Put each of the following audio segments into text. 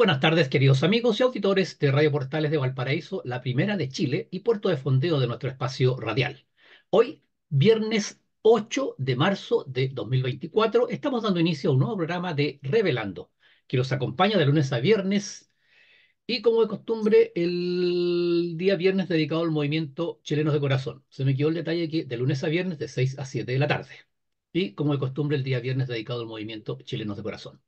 buenas tardes, queridos amigos y auditores de Radio Portales de Valparaíso, la primera de Chile y puerto de fondeo de nuestro espacio radial. Hoy, viernes 8 de marzo de 2024, estamos dando inicio a un nuevo programa de Revelando, que los acompaña de lunes a viernes y, como de costumbre, el día viernes dedicado al movimiento Chilenos de Corazón. Se me quedó el detalle que de lunes a viernes de 6 a 7 de la tarde. Y, como de costumbre, el día viernes dedicado al movimiento Chilenos de Corazón.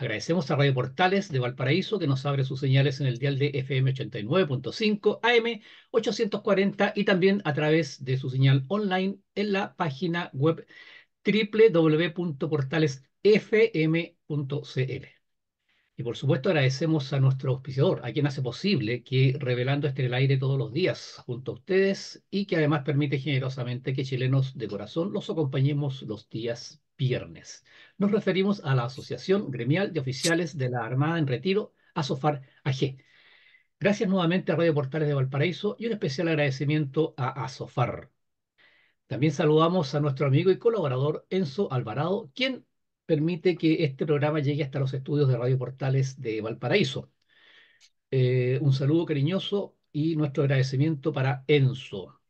Agradecemos a Radio Portales de Valparaíso que nos abre sus señales en el dial de FM 89.5 AM 840 y también a través de su señal online en la página web www.portalesfm.cl. Y por supuesto agradecemos a nuestro auspiciador, a quien hace posible que Revelando esté el aire todos los días junto a ustedes y que además permite generosamente que chilenos de corazón los acompañemos los días viernes. Nos referimos a la Asociación Gremial de Oficiales de la Armada en Retiro, ASOFAR AG. Gracias nuevamente a Radio Portales de Valparaíso y un especial agradecimiento a ASOFAR. También saludamos a nuestro amigo y colaborador Enzo Alvarado, quien permite que este programa llegue hasta los estudios de Radio Portales de Valparaíso. Eh, un saludo cariñoso y nuestro agradecimiento para Enzo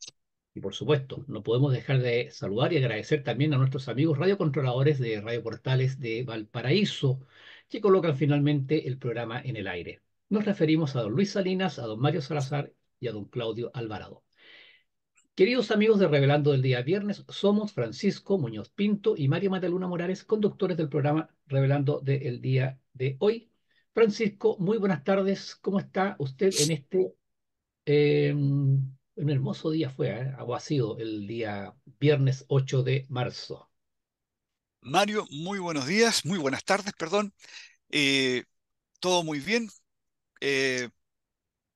por supuesto, no podemos dejar de saludar y agradecer también a nuestros amigos radiocontroladores de Radio Portales de Valparaíso, que colocan finalmente el programa en el aire. Nos referimos a don Luis Salinas, a don Mario Salazar y a don Claudio Alvarado. Queridos amigos de Revelando del Día Viernes, somos Francisco Muñoz Pinto y Mario Mataluna Morales, conductores del programa Revelando del Día de hoy. Francisco, muy buenas tardes. ¿Cómo está usted en este em, un hermoso día fue, ¿eh? ha sido el día viernes 8 de marzo. Mario, muy buenos días, muy buenas tardes, perdón. Eh, todo muy bien. Eh,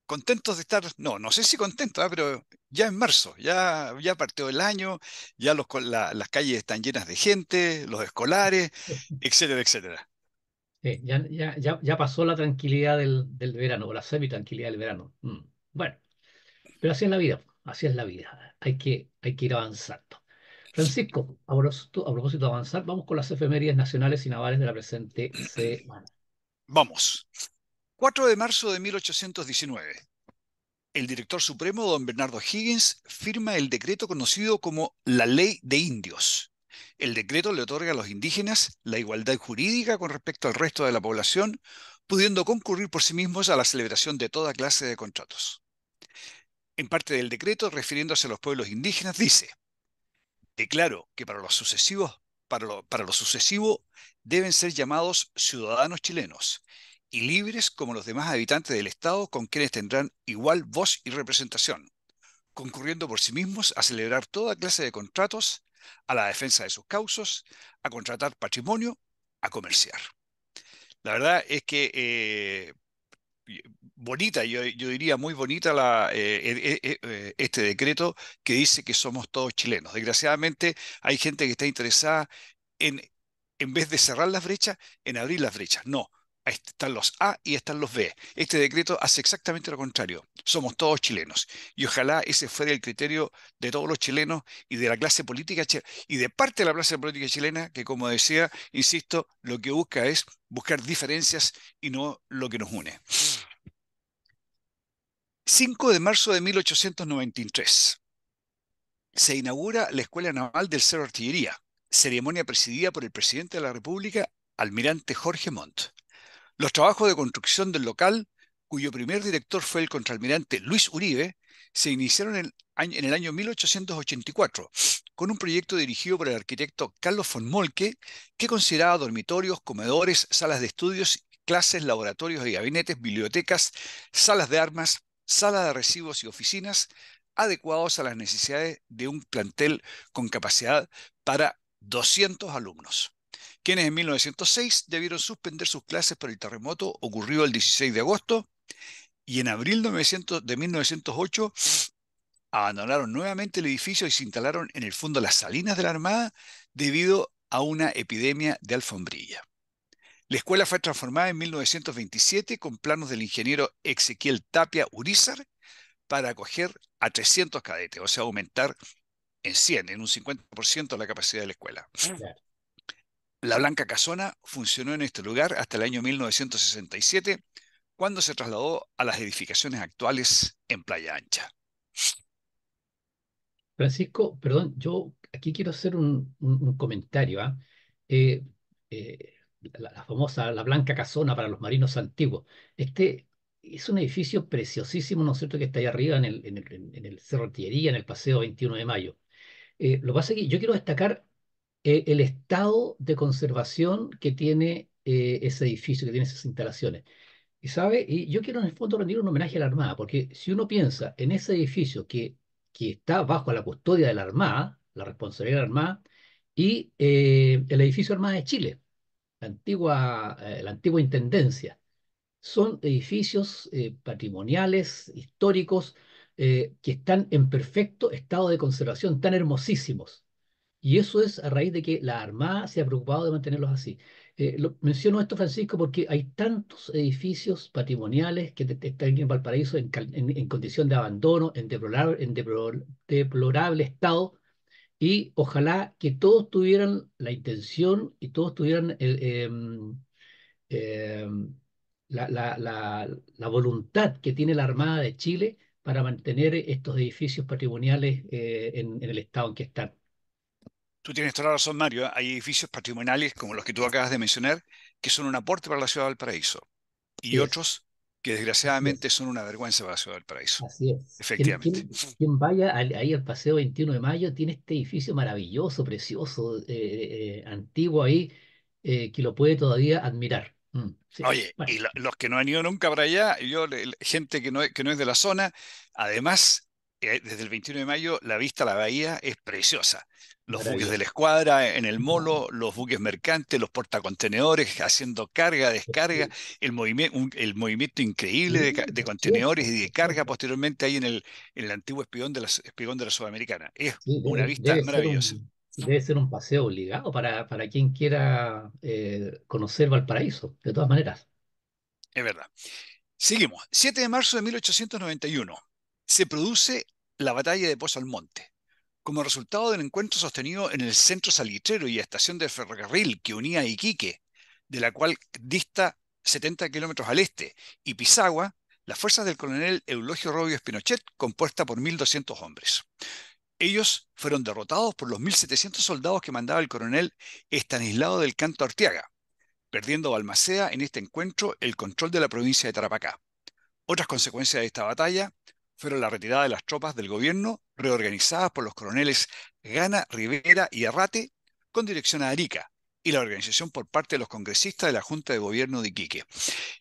contentos de estar, no, no sé si contentos, ¿eh? pero ya en marzo, ya, ya partió el año, ya las calles están llenas de gente, los escolares, etcétera, etcétera. ya, pasó la tranquilidad del, verano, o la semi-tranquilidad del verano. Mm. Bueno, pero así es la vida, pues, así es la vida. Hay que, hay que ir avanzando. Francisco, a propósito, a de avanzar, vamos con las efemérides nacionales y navales de la presente semana. Vamos. 4 de marzo de 1819. El director supremo, don Bernardo Higgins, firma el decreto conocido como la Ley de Indios. El decreto le otorga a los indígenas la igualdad jurídica con respecto al resto de la población, pudiendo concurrir por sí mismos a la celebración de toda clase de contratos en parte del decreto refiriéndose a los pueblos indígenas, dice, declaro que para los sucesivos lo, sucesivo deben ser llamados ciudadanos chilenos y libres como los demás habitantes del Estado con quienes tendrán igual voz y representación, concurriendo por sí mismos a celebrar toda clase de contratos, a la defensa de sus causos, a contratar patrimonio, a comerciar. La verdad es que eh, bonita, yo, diría muy bonita la, eh, e, e, e, eh, este decreto que dice que somos todos chilenos. Desgraciadamente hay gente que está interesada en, en vez de cerrar las brechas, en abrir las brechas. No, este están los A y están los B. Este decreto hace exactamente lo contrario. Somos todos chilenos. Y ojalá ese fuera el criterio de todos los chilenos y de la clase política y de parte de la clase política chilena, que como decía, insisto, lo que busca es buscar diferencias y no lo que nos une. 5 de marzo de 1893. Se inaugura la Escuela Naval del Cerro Artillería, ceremonia presidida por el presidente de la República, almirante Jorge Montt. Los trabajos de construcción del local, cuyo primer director fue el contraalmirante Luis Uribe, se iniciaron en el, año, 1884 con un proyecto dirigido por el arquitecto Carlos von Molke, que consideraba dormitorios, comedores, salas de estudios, clases, laboratorios y gabinetes, bibliotecas, salas de armas, salas de recibos y oficinas, adecuados a las necesidades de un plantel con capacidad para 200 alumnos quienes en 1906 debieron suspender sus clases por el terremoto ocurrido el 16 de agosto y en abril de 1908 abandonaron nuevamente el edificio y se instalaron en el fondo las salinas de la Armada debido a una epidemia de alfombrilla. La escuela fue transformada en 1927 con planos del ingeniero Ezequiel Tapia Urizar para acoger a 300 cadetes, o sea, aumentar en 100, en un 50% la capacidad de la escuela. La Blanca Casona funcionó en este lugar hasta el año 1967, cuando se trasladó a las edificaciones actuales en Playa Ancha. Francisco, perdón, yo aquí quiero hacer un, comentario. ¿ah? Eh, eh, la, famosa, la Blanca Casona para los marinos antiguos. Este es un edificio preciosísimo, ¿no es cierto?, que está ahí arriba en el, en el, Cerro Tillería, en el Paseo 21 de Mayo. Eh, lo que pasa es que yo quiero destacar eh, el estado de conservación que tiene eh, ese edificio, que tiene esas instalaciones. Y sabe, y yo quiero en el fondo rendir un homenaje a la Armada, porque si uno piensa en ese edificio que, que está bajo la custodia de la Armada, la responsabilidad de la Armada, y eh, el edificio Armada de Chile, la antigua, la antigua Intendencia, son edificios patrimoniales, históricos, que están en perfecto estado de conservación, tan hermosísimos y eso es a raíz de que la Armada se ha preocupado de mantenerlos así. Eh, lo, menciono esto, Francisco, porque hay tantos edificios patrimoniales que están en Valparaíso en, condición de abandono, en deplorable, estado, y ojalá que todos tuvieran la intención y todos tuvieran em, em, la, voluntad que tiene la Armada de Chile para mantener estos edificios patrimoniales eh, en el estado en que están. Tú tienes toda la razón, Mario. Hay edificios patrimoniales como los que tú acabas de mencionar que son un aporte para la ciudad del paraíso y otros que desgraciadamente son una vergüenza para la ciudad del paraíso. Así es. Efectivamente. Quien, vaya ahí al Paseo 21 de Mayo tiene este edificio maravilloso, precioso, eh, eh, antiguo ahí, eh, que lo puede todavía admirar. Mm, Oye, y los que no han ido nunca para allá, yo, gente que no, que no es de la zona, además, desde el 21 de mayo la vista a la bahía es preciosa. Los buques de la escuadra eh, en el molo, los buques mercantes, los portacontenedores haciendo carga, descarga, el, movimiento increíble de, mm, contenedores y de carga posteriormente ahí en el, antiguo espigón de, la, espigón de la Sudamericana. Es una vista maravillosa. debe ser un paseo obligado para, para quien quiera eh, conocer Valparaíso, de todas maneras. Es verdad. Seguimos. 7 de marzo de 1891. Se produce la batalla de Pozo al Monte como resultado del encuentro sostenido en el centro salitrero y estación de ferrocarril que unía Iquique, de la cual dista 70 kilómetros al este, y Pisagua, las fuerzas del coronel Eulogio Robio Espinochet, compuesta por 1.200 hombres. Ellos fueron derrotados por los 1.700 soldados que mandaba el coronel Estanislao del Canto Arteaga, perdiendo Balmaceda en este encuentro el control de la provincia de Tarapacá. Otras consecuencias de esta batalla fueron la retirada de las tropas del gobierno reorganizadas por los coroneles Gana, Rivera y Arrate con dirección a Arica y la organización por parte de los congresistas de la Junta de Gobierno de Iquique.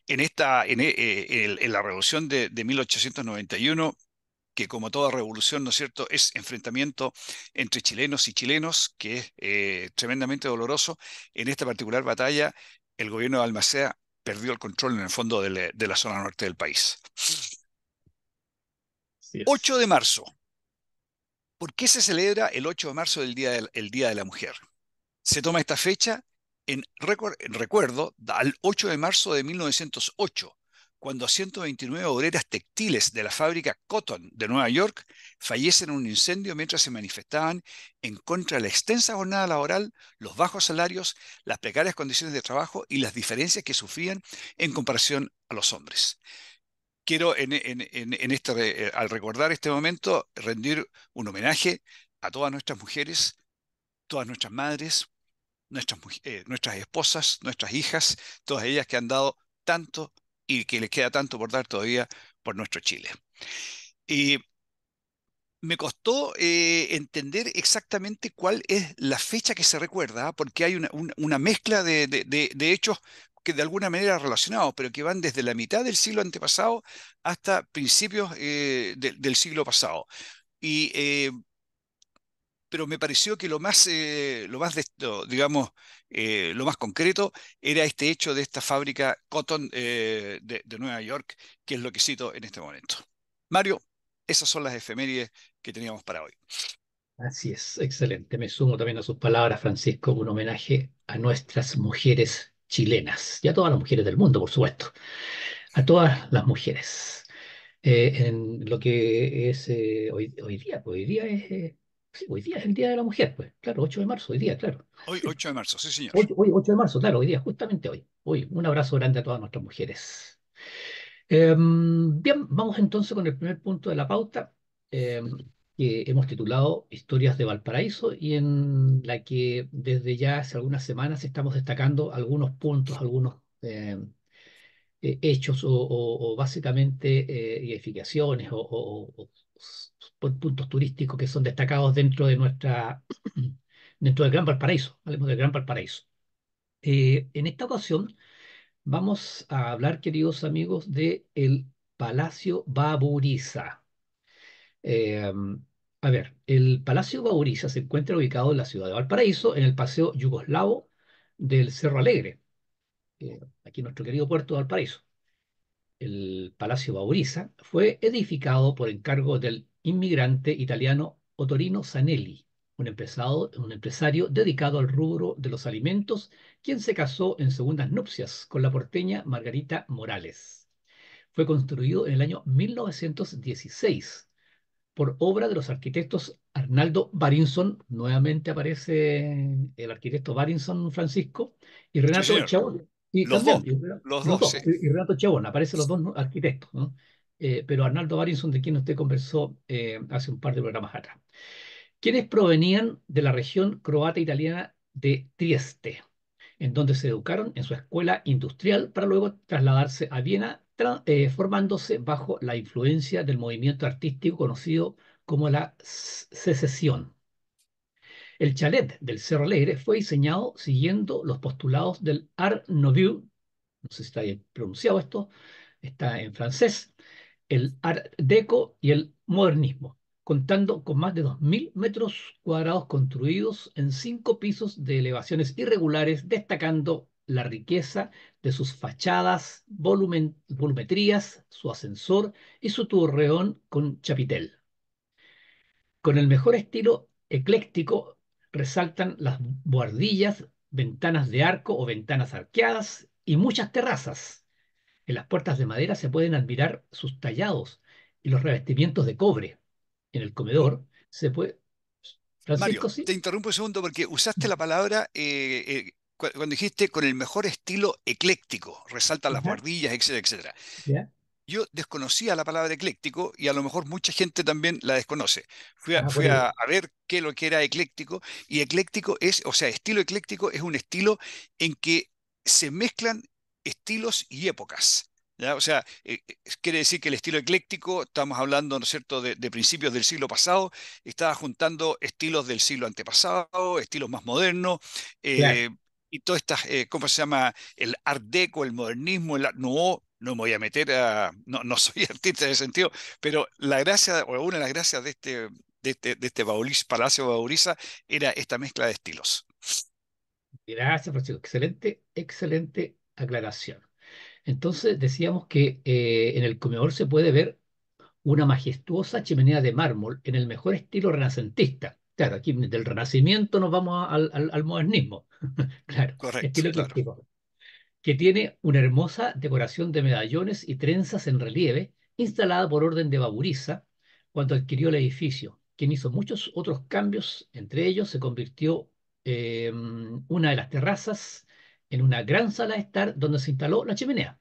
En, esta, en, eh, la revolución de, 1891 que como toda revolución, ¿no es cierto?, es enfrentamiento entre chilenos y chilenos, que es eh, tremendamente doloroso. En esta particular batalla, el gobierno de Almacea perdió el control en el fondo de la zona norte del país. 8 de marzo. ¿Por qué se celebra el 8 de marzo del día de, el Día de la Mujer? Se toma esta fecha en, en recuerdo al 8 de marzo de 1908, cuando 129 obreras textiles de la fábrica Cotton de Nueva York fallecen en un incendio mientras se manifestaban en contra de la extensa jornada laboral, los bajos salarios, las precarias condiciones de trabajo y las diferencias que sufrían en comparación a los hombres quiero eh, al recordar este momento rendir un homenaje a todas nuestras mujeres, todas nuestras madres, eh, nuestras, esposas, nuestras hijas, todas ellas que han dado tanto y que les queda tanto por dar todavía por nuestro Chile. Y me costó eh, entender exactamente cuál es la fecha que se recuerda, ¿ah? porque hay una, mezcla de, hechos que de alguna manera relacionados, pero que van desde la mitad del siglo antepasado hasta principios eh, del siglo pasado. Y, eh, pero me pareció que lo más, eh, lo más digamos, lo más concreto era este hecho de esta fábrica Cotton de, Nueva York, que es lo que cito en este momento. Mario, esas son las efemérides que teníamos para hoy. Así es, excelente. Me sumo también a sus palabras, Francisco, un homenaje a nuestras mujeres chilenas, y a todas las mujeres del mundo, por supuesto, a todas las mujeres. Eh, en lo que es eh, hoy, día, pues hoy día es, eh, hoy día es el Día de la Mujer, pues claro, 8 de marzo, hoy día, claro. Hoy, 8 de marzo, sí, señor. Hoy, 8 de marzo, claro, hoy día, justamente hoy. Hoy, un abrazo grande a todas nuestras mujeres. Em, bien, vamos entonces con el primer punto de la pauta. Em, que hemos titulado Historias de Valparaíso y en la que desde ya hace algunas semanas estamos destacando algunos puntos, algunos eh, eh, hechos o, básicamente eh, edificaciones o, puntos turísticos que son destacados dentro de nuestra, dentro del Gran Valparaíso. Hablemos del Gran Valparaíso. en esta ocasión vamos a hablar, queridos amigos, de el Palacio Baburiza. Em, a ver, el Palacio Bauriza se encuentra ubicado en la ciudad de Valparaíso, en el Paseo Yugoslavo del Cerro Alegre, eh, aquí nuestro querido puerto de Valparaíso. El Palacio Bauriza fue edificado por encargo del inmigrante italiano Otorino Zanelli, un, un empresario dedicado al rubro de los alimentos, quien se casó en segundas nupcias con la porteña Margarita Morales. Fue construido en el año 1916 por obra de los arquitectos Arnaldo Barinson, nuevamente aparece el arquitecto Barinson Francisco, y Renato Chabón. Y los, dos, Renato Chabón, aparecen los dos arquitectos, ¿no? Eh, pero Arnaldo Barinson, de quien usted conversó eh, hace un par de programas atrás, quienes provenían de la región croata italiana de Trieste, en donde se educaron en su escuela industrial para luego trasladarse a Viena eh, formándose bajo la influencia del movimiento artístico conocido como la secesión. El chalet del Cerro Alegre fue diseñado siguiendo los postulados del Art Nouveau, no sé si está bien pronunciado esto, está en francés, el Art Deco y el modernismo, contando con más de 2.000 metros cuadrados construidos en cinco pisos de elevaciones irregulares, destacando la riqueza de sus fachadas, volumetrías, su ascensor y su torreón con chapitel. Con el mejor estilo ecléctico resaltan las buhardillas, ventanas de arco o ventanas arqueadas y muchas terrazas. En las puertas de madera se pueden admirar sus tallados y los revestimientos de cobre. En el comedor se puede... Mario, te interrumpo un segundo porque usaste la palabra eh, eh, cuando dijiste con el mejor estilo ecléctico, resaltan las bardillas, etcétera, etcétera. Yo desconocía la palabra ecléctico y a lo mejor mucha gente también la desconoce. Fui, a, ah, ver qué lo que era ecléctico y ecléctico es, o sea, estilo ecléctico es un estilo en que se mezclan estilos y épocas. O sea, eh, quiere decir que el estilo ecléctico, estamos hablando, ¿no es cierto?, de, principios del siglo pasado, estaba juntando estilos del siglo antepasado, estilos más modernos, eh, y todas estas, eh, ¿cómo se llama? El art deco, el modernismo, el art no me voy a meter a, no, no soy artista en ese sentido, pero la gracia, o una de las gracias de este, de este, de este Palacio Bauriza era esta mezcla de estilos. Gracias, Francisco. Excelente, excelente aclaración. Entonces decíamos que eh, en el comedor se puede ver una majestuosa chimenea de mármol en el mejor estilo renacentista, Claro, aquí del Renacimiento nos vamos al, modernismo. claro, que tiene una hermosa decoración de medallones y trenzas en relieve instalada por orden de Baburiza cuando adquirió el edificio, quien hizo muchos otros cambios, entre ellos se convirtió eh, una de las terrazas en una gran sala de estar donde se instaló la chimenea.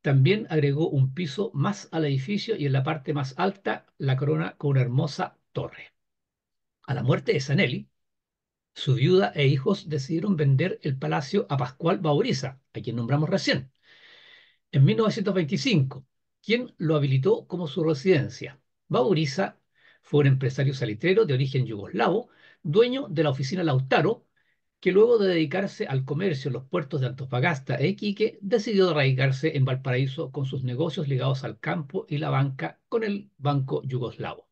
También agregó un piso más al edificio y en la parte más alta la corona con una hermosa torre. A la muerte de Sanelli, su viuda e hijos decidieron vender el palacio a Pascual Bauriza, a quien nombramos recién, en 1925, quien lo habilitó como su residencia. Bauriza fue un empresario salitrero de origen yugoslavo, dueño de la oficina Lautaro, que luego de dedicarse al comercio en los puertos de Antofagasta e Iquique, decidió arraigarse en Valparaíso con sus negocios ligados al campo y la banca con el Banco Yugoslavo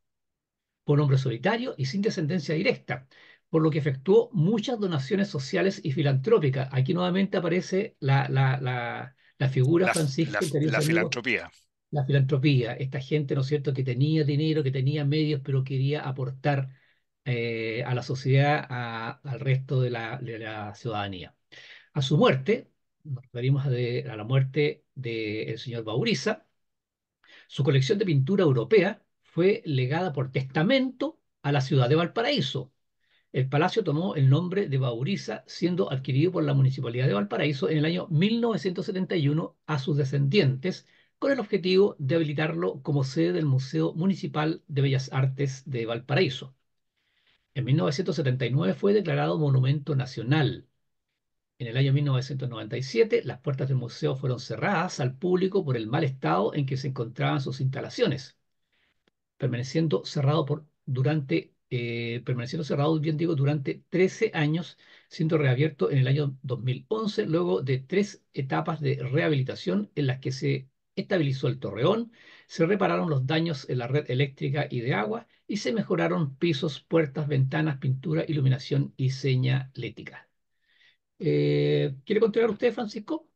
por hombre solitario y sin descendencia directa, por lo que efectuó muchas donaciones sociales y filantrópicas. Aquí nuevamente aparece la, la, figura la, Francisco. La, filantropía. La filantropía, esta gente, ¿no es cierto?, que tenía dinero, que tenía medios, pero quería aportar eh, a la sociedad, al resto de la, de la ciudadanía. A su muerte, nos referimos a, la muerte del señor Bauriza, su colección de pintura europea fue legada por testamento a la ciudad de Valparaíso. El palacio tomó el nombre de Bauriza, siendo adquirido por la Municipalidad de Valparaíso en el año 1971 a sus descendientes, con el objetivo de habilitarlo como sede del Museo Municipal de Bellas Artes de Valparaíso. En 1979 fue declarado Monumento Nacional. En el año 1997 las puertas del museo fueron cerradas al público por el mal estado en que se encontraban sus instalaciones permaneciendo cerrado por, durante, eh, permaneciendo cerrado, bien digo, durante 13 años, siendo reabierto en el año 2011, luego de tres etapas de rehabilitación en las que se estabilizó el torreón, se repararon los daños en la red eléctrica y de agua y se mejoraron pisos, puertas, ventanas, pintura, iluminación y señalética. Eh, ¿Quiere continuar usted, Francisco?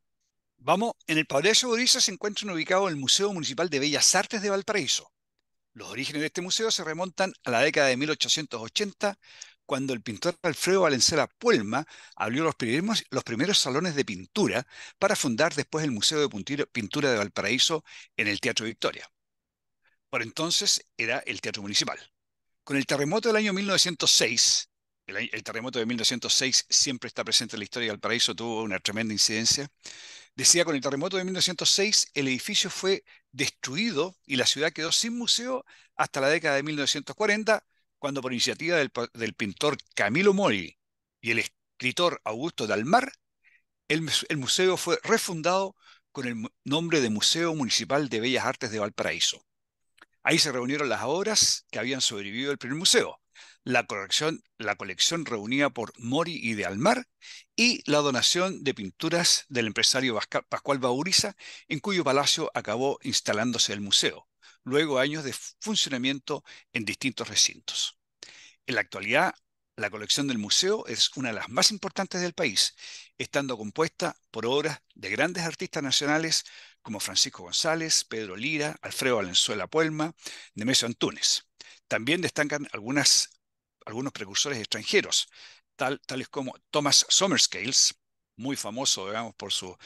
Vamos, en el Palacio Boriza se encuentra ubicado el Museo Municipal de Bellas Artes de Valparaíso, los orígenes de este museo se remontan a la década de 1880, cuando el pintor Alfredo Valenzuela Puelma abrió los primeros, salones de pintura para fundar después el Museo de Pintura de Valparaíso en el Teatro Victoria. Por entonces era el Teatro Municipal. Con el terremoto del año 1906, el terremoto de 1906 siempre está presente en la historia de Valparaíso, tuvo una tremenda incidencia, Decía, con el terremoto de 1906, el edificio fue destruido y la ciudad quedó sin museo hasta la década de 1940, cuando por iniciativa del, pintor Camilo Mori y el escritor Augusto Dalmar, el, museo fue refundado con el nombre de Museo Municipal de Bellas Artes de Valparaíso. Ahí se reunieron las obras que habían sobrevivido el primer museo, la colección, la colección reunida por Mori y de Almar y la donación de pinturas del empresario Pascual Bauriza, en cuyo palacio acabó instalándose el museo, luego años de funcionamiento en distintos recintos. En la actualidad, la colección del museo es una de las más importantes del país, estando compuesta por obras de grandes artistas nacionales como Francisco González, Pedro Lira, Alfredo Valenzuela Puelma, Nemesio Antunes. También destacan algunas algunos precursores extranjeros, tal, tales como Thomas Somerscales, muy famoso, digamos, por, sus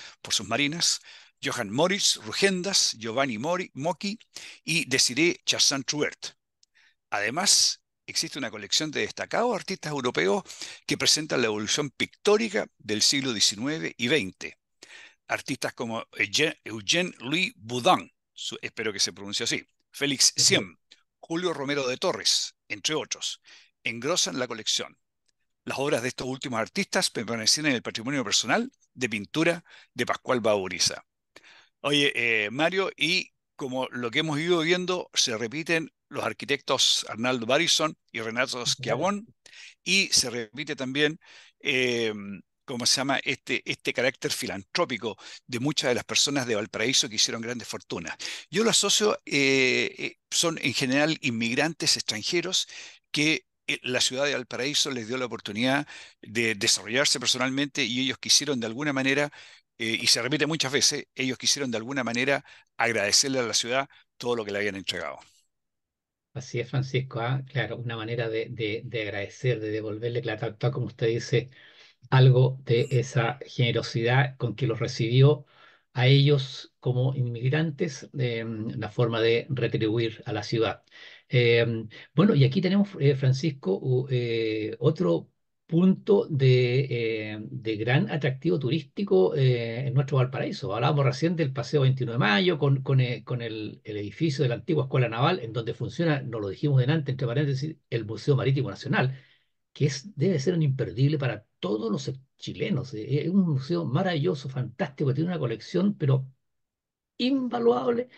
marinas, Johann Moritz, Rugendas, Giovanni Mori, Mocchi y Desiré Chassan Además, existe una colección de destacados artistas europeos que presentan la evolución pictórica del siglo XIX y XX. Artistas como Eugène Louis Boudin, espero que se pronuncie así, Félix Siem, Julio Romero de Torres, entre otros, engrosan la colección. Las obras de estos últimos artistas permanecían en el patrimonio personal de pintura de Pascual Bauriza. Oye, eh, Mario, y como lo que hemos ido viendo, se repiten los arquitectos Arnaldo Barison y Renato Schiavón, y se repite también, como eh, ¿cómo se llama?, este, este carácter filantrópico de muchas de las personas de Valparaíso que hicieron grandes fortunas. Yo lo asocio, eh, son en general inmigrantes extranjeros que eh, la ciudad de Valparaíso les dio la oportunidad de desarrollarse personalmente y ellos quisieron de alguna manera, eh, y se repite muchas veces, ellos quisieron de alguna manera agradecerle a la ciudad todo lo que le habían entregado. Así es, Francisco. Ah, Claro, una manera de, agradecer, de devolverle, la como usted dice, algo de esa generosidad con que los recibió a ellos como inmigrantes, em, la forma de retribuir a la ciudad. Em, bueno, y aquí tenemos, eh, Francisco, eh, otro punto eh, de, gran atractivo turístico en nuestro Valparaíso. Hablábamos recién del Paseo 21 de Mayo con, con, el, edificio de la antigua Escuela Naval, en donde funciona, nos lo dijimos delante, entre paréntesis, el Museo Marítimo Nacional, que es, debe ser un imperdible para todos los chilenos. Es un museo maravilloso, fantástico, tiene una colección, pero invaluable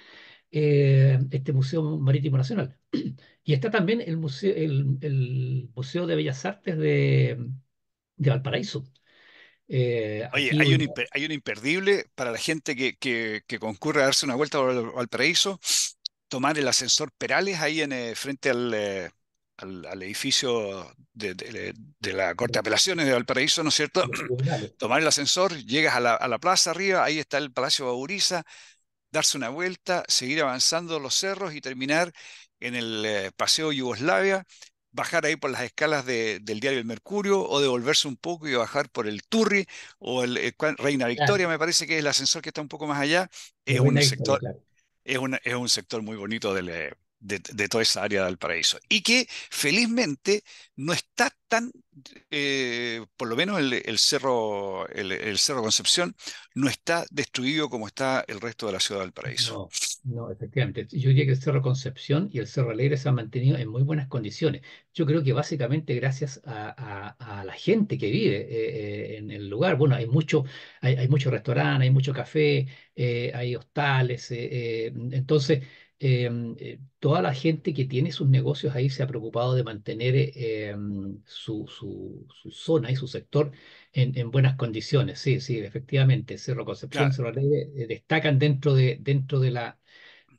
eh, este Museo Marítimo Nacional. Y está también el Museo, el, el museo de Bellas Artes de, de Valparaíso. Eh, Oye, hay un, hay un, imperdible para la gente que, que, concurre a darse una vuelta a Valparaíso, tomar el ascensor Perales ahí en eh, frente al, al, edificio de, de, la Corte de Apelaciones de Valparaíso, ¿no es cierto? Tomar el ascensor, llegas a la, a la plaza arriba, ahí está el Palacio Bauriza, darse una vuelta, seguir avanzando los cerros y terminar en el eh, Paseo Yugoslavia, bajar ahí por las escalas del diario El Mercurio o devolverse un poco y bajar por el Turri o el, eh, Reina Victoria, me parece que es el ascensor que está un poco más allá. Es, un, sector, es, es un sector muy bonito del, eh, de, toda esa área del paraíso Y que felizmente no está tan, eh, por lo menos el, cerro, el, cerro Concepción, no está destruido como está el resto de la ciudad del paraíso No, efectivamente. Yo diría que el cerro Concepción y el cerro Alegre se han mantenido en muy buenas condiciones. Yo creo que básicamente gracias a, la gente que vive eh, eh, en el lugar. Bueno, hay mucho, hay, hay muchos restaurantes, hay mucho café, hay hostales. entonces, Em, eh, toda la gente que tiene sus negocios ahí se ha preocupado de mantener eh, em, su, zona y su sector en, buenas condiciones. Sí, sí, efectivamente, Cerro Concepción, Cerro Alegre eh, destacan dentro de, dentro de, la,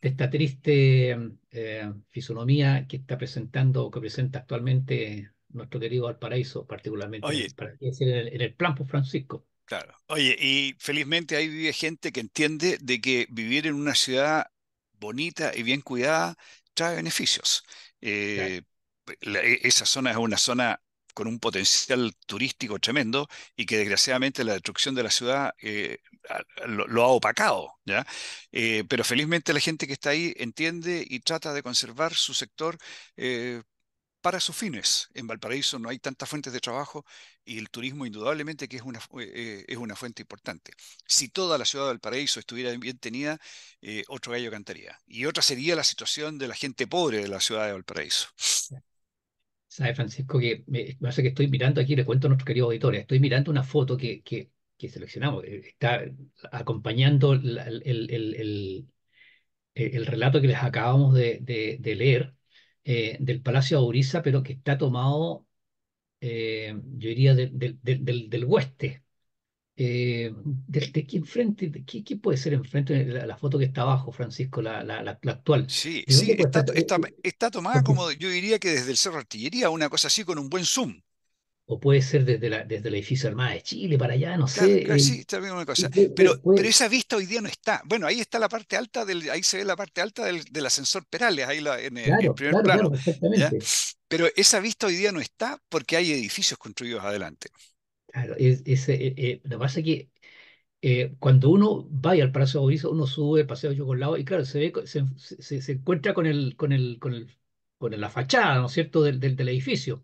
de esta triste em, fisonomía que está presentando, o que presenta actualmente nuestro querido Valparaíso, particularmente en, el, plan por Francisco. Claro. Oye, y felizmente ahí vive gente que entiende de que vivir en una ciudad bonita y bien cuidada trae beneficios. Eh, e, esa zona es una zona con un potencial turístico tremendo y que desgraciadamente la destrucción de la ciudad eh, lo, ha opacado. ¿ya? Eh, pero felizmente la gente que está ahí entiende y trata de conservar su sector para sus fines. En Valparaíso no hay tantas fuentes de trabajo y el turismo indudablemente que es una, eh, es una fuente importante. Si toda la ciudad de Valparaíso estuviera bien tenida, eh, otro gallo cantaría. Y otra sería la situación de la gente pobre de la ciudad de Valparaíso. Sabe, Francisco, que me, hace que estoy mirando aquí, le cuento a nuestros queridos auditores, estoy mirando una foto que, que, seleccionamos. Eh, está acompañando el, el, el, relato que les acabamos de, de leer eh, del Palacio de Auriza, pero que está tomado, eh, yo diría, del, del hueste. Eh, de, ¿qué, puede ser enfrente? La, la, foto que está abajo, Francisco, la, actual. Sí, sí está, está, tomada como, yo diría que desde el Cerro Artillería, una cosa así con un buen zoom o puede ser desde, la, desde el edificio Armada de Chile para allá, no sé. también una cosa. Pero, pero, esa vista hoy día no está. Bueno, ahí está la parte alta, del, ahí se ve la parte alta del, del ascensor Perales, ahí la, en, el, primer plano. Pero esa vista hoy día no está porque hay edificios construidos adelante. Claro, eh, eh, lo que pasa es que eh, cuando uno va al Palacio de uno sube el Paseo lado y claro, se, ve, se, se, encuentra con, el, con, el, con, el, con la fachada, ¿no es cierto?, del, del, del edificio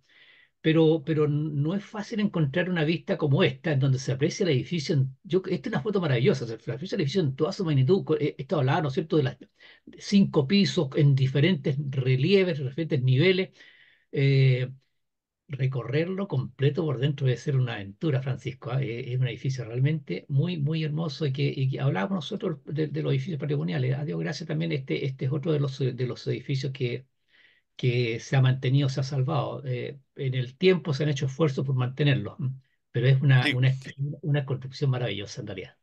pero, pero no es fácil encontrar una vista como esta, en donde se aprecia el edificio. yo, esta es una foto maravillosa, se aprecia el edificio en toda su magnitud. Eh, esto hablaba, ¿no es cierto?, de las cinco pisos en diferentes relieves, diferentes niveles. Eh, recorrerlo completo por dentro debe ser una aventura, Francisco. ¿ah? Eh, es un edificio realmente muy, muy hermoso y que, y hablábamos nosotros de, los edificios patrimoniales. A ¿ah? gracias también, este, este es otro de los, de los edificios que que se ha mantenido, se ha salvado. Eh, en el tiempo se han hecho esfuerzos por mantenerlo, pero es una, construcción maravillosa en realidad.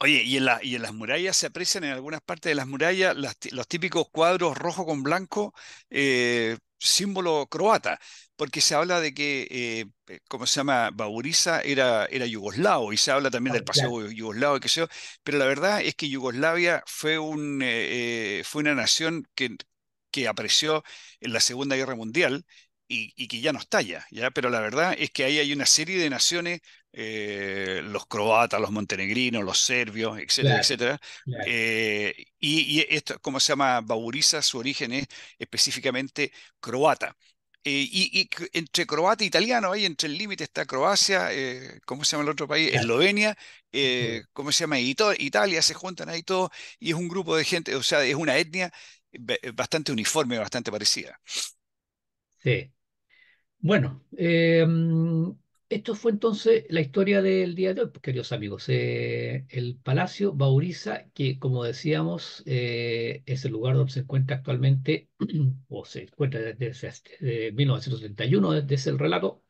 Oye, y en, la, y en las murallas se aprecian en algunas partes de las murallas los típicos cuadros rojo con blanco, eh, símbolo croata, porque se habla de que, eh, eh, ¿cómo se llama? Bauriza era, era yugoslavo y se habla también del ah, paseo yugoslavo y qué yo, pero la verdad es que Yugoslavia fue, un, fue una nación que que apareció en la Segunda Guerra Mundial y, que ya no talla. ya, Pero la verdad es que ahí hay una serie de naciones, eh, los croatas, los montenegrinos, los serbios, etcétera, etcétera. Eh, y, esto, ¿cómo se llama? Baburiza, su origen es específicamente croata. Eh, y, y, entre croata e italiano, ahí entre el límite está Croacia, eh, ¿cómo se llama el otro país? Eslovenia, eh, ¿cómo se llama? Italia, se juntan ahí todos, y es un grupo de gente, o sea, es una etnia bastante uniforme, bastante parecida. Sí. Bueno, em, esto fue entonces la historia del día de hoy, pues, queridos amigos. Eh, el Palacio Bauriza, que como decíamos, eh, es el lugar donde se encuentra actualmente, o se encuentra desde, 1971, desde el relato,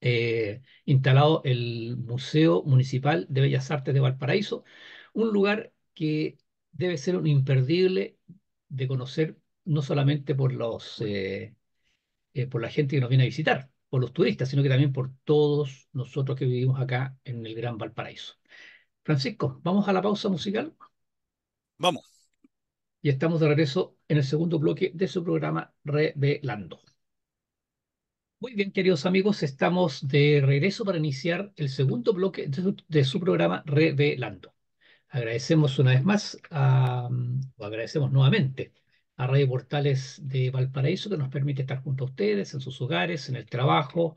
eh, instalado el Museo Municipal de Bellas Artes de Valparaíso, un lugar que debe ser un imperdible de conocer no solamente por, los, eh, eh, por la gente que nos viene a visitar, por los turistas, sino que también por todos nosotros que vivimos acá en el Gran Valparaíso. Francisco, ¿vamos a la pausa musical? Vamos. Y estamos de regreso en el segundo bloque de su programa Revelando. Muy bien, queridos amigos, estamos de regreso para iniciar el segundo bloque de su programa Revelando. Agradecemos una vez más, o agradecemos nuevamente a Radio Portales de Valparaíso que nos permite estar junto a ustedes en sus hogares, en el trabajo,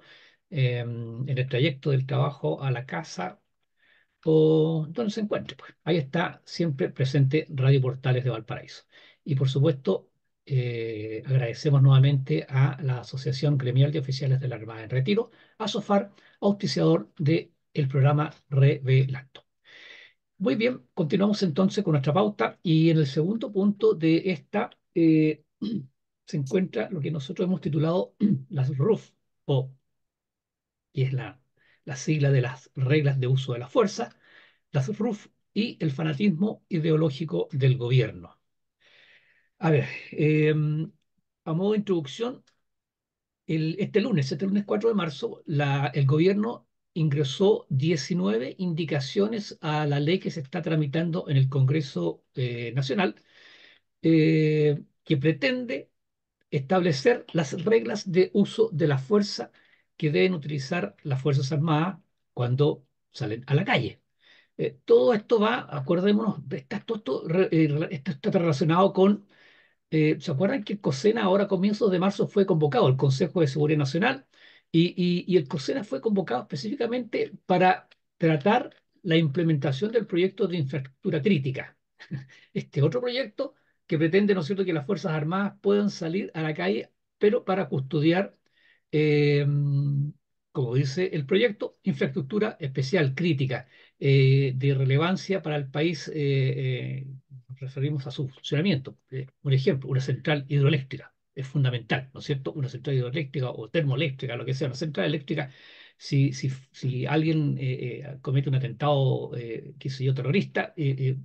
em, en el trayecto del trabajo a la casa o donde se encuentre. Pues. Ahí está siempre presente Radio Portales de Valparaíso. Y por supuesto, eh, agradecemos nuevamente a la Asociación Gremial de Oficiales de la Armada en Retiro, a SOFAR, auspiciador del programa Revelando. Muy bien, continuamos entonces con nuestra pauta y en el segundo punto de esta eh, se encuentra lo que nosotros hemos titulado las RUF, o, que es la, la sigla de las reglas de uso de la fuerza, las RUF y el fanatismo ideológico del gobierno. A ver, em, a modo de introducción, el, este lunes, este lunes 4 de marzo, la, el gobierno ingresó 19 indicaciones a la ley que se está tramitando en el Congreso eh, Nacional, eh, que pretende establecer las reglas de uso de la fuerza que deben utilizar las Fuerzas Armadas cuando salen a la calle. Eh, todo esto va, acordémonos, está, todo, esto está relacionado con, ¿se acuerdan que COSENA ahora a comienzos de marzo fue convocado, el Consejo de Seguridad Nacional, y, el COSENA fue convocado específicamente para tratar la implementación del proyecto de infraestructura crítica. Este otro proyecto que pretende, ¿no es cierto?, que las Fuerzas Armadas puedan salir a la calle, pero para custodiar, eh, como dice el proyecto, infraestructura especial, crítica, eh, de relevancia para el país, eh, nos referimos a su funcionamiento. un ejemplo, una central hidroeléctrica es fundamental, ¿no es cierto? Una central hidroeléctrica o termoeléctrica, lo que sea, una central eléctrica, si, si, si alguien eh, eh, comete un atentado, eh, qué sé yo, terrorista, eh,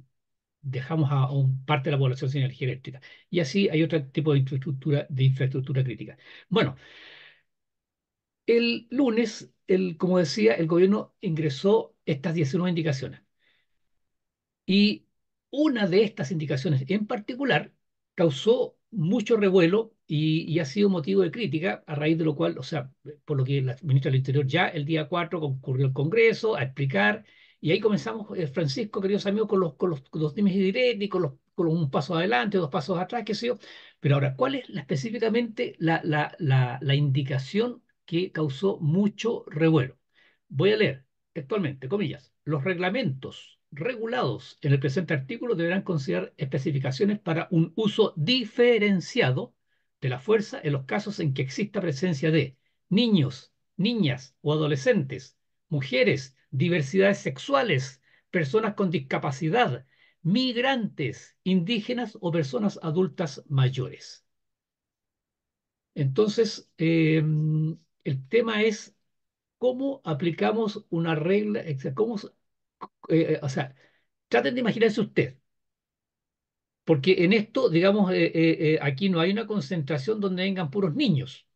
dejamos a, un parte de la población sin energía eléctrica. Y así hay otro tipo de infraestructura, de infraestructura crítica. Bueno, el lunes, el, como decía, el gobierno ingresó estas 19 indicaciones. Y una de estas indicaciones en particular causó mucho revuelo y, ha sido motivo de crítica, a raíz de lo cual, o sea, por lo que la ministra del Interior ya el día 4 concurrió al Congreso a explicar, y ahí comenzamos, eh, Francisco, queridos amigos, con los, con los, con dimes y con, los, un paso adelante, dos pasos atrás, qué sé yo. Pero ahora, ¿cuál es específicamente la, la, la, la indicación que causó mucho revuelo? Voy a leer textualmente, comillas, los reglamentos regulados en el presente artículo deberán considerar especificaciones para un uso diferenciado de la fuerza en los casos en que exista presencia de niños, niñas o adolescentes, mujeres, diversidades sexuales, personas con discapacidad, migrantes, indígenas o personas adultas mayores. Entonces, em, el tema es cómo aplicamos una regla, cómo, eh, o sea, traten de imaginarse usted, porque en esto, digamos, eh, eh, eh, aquí no hay una concentración donde vengan puros niños.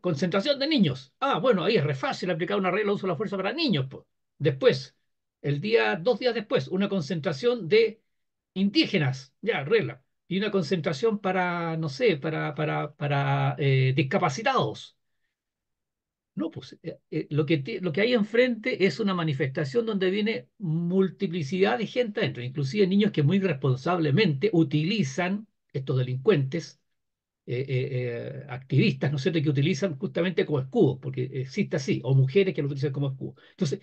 Concentración de niños. Ah, bueno, ahí es re fácil aplicar una regla de uso de la fuerza para niños. Pues. Después, el día, dos días después, una concentración de indígenas. Ya, regla. Y una concentración para, no sé, para, para, para discapacitados. No, pues eh, eh, lo, que lo que hay enfrente es una manifestación donde viene multiplicidad de gente adentro, inclusive niños que muy responsablemente utilizan estos delincuentes, eh, activistas, ¿no es cierto?, que utilizan justamente como escudo, porque existe así, o mujeres que lo utilizan como escudo. Entonces,